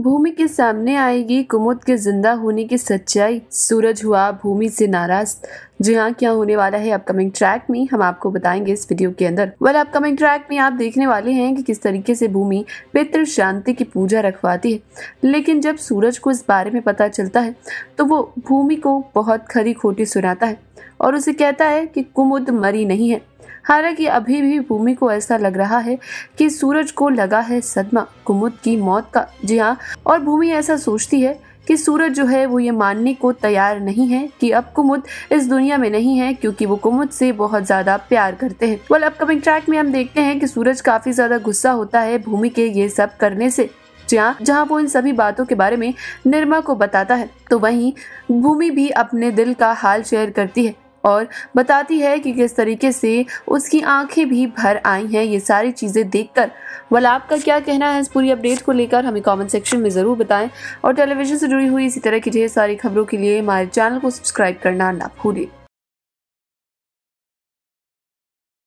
भूमि के सामने आएगी कुमुद के जिंदा होने की सच्चाई सूरज हुआ भूमि से नाराज जी हाँ क्या होने वाला है अपकमिंग ट्रैक में हम आपको बताएंगे इस वीडियो के अंदर वेल अपकमिंग ट्रैक में आप देखने वाले हैं कि किस तरीके से भूमि पितृ शांति की पूजा रखवाती है लेकिन जब सूरज को इस बारे में पता चलता है तो वो भूमि को बहुत खरी खोटी सुनाता है और उसे कहता है कि कुमुद मरी नहीं है हालांकि अभी भी भूमि को ऐसा लग रहा है कि सूरज को लगा है सदमा कुमुद की मौत का जी हाँ और भूमि ऐसा सोचती है कि सूरज जो है वो ये मानने को तैयार नहीं है कि अब कुमुद इस दुनिया में नहीं है क्योंकि वो कुमुद से बहुत ज्यादा प्यार करते हैं वेल अपकमिंग ट्रैक में हम देखते हैं कि सूरज काफी ज्यादा गुस्सा होता है भूमि के ये सब करने से जहाँ जहाँ वो इन सभी बातों के बारे में निर्मा को बताता है तो वहीं भूमि भी अपने दिल का हाल शेयर करती है और बताती है कि किस तरीके से उसकी आंखें भी भर आई हैं ये सारी चीज़ें देखकर वल आपका क्या कहना है इस पूरी अपडेट को लेकर हमें कमेंट सेक्शन में ज़रूर बताएं और टेलीविज़न से जुड़ी हुई इसी तरह की ढेर सारी खबरों के लिए हमारे चैनल को सब्सक्राइब करना ना भूलें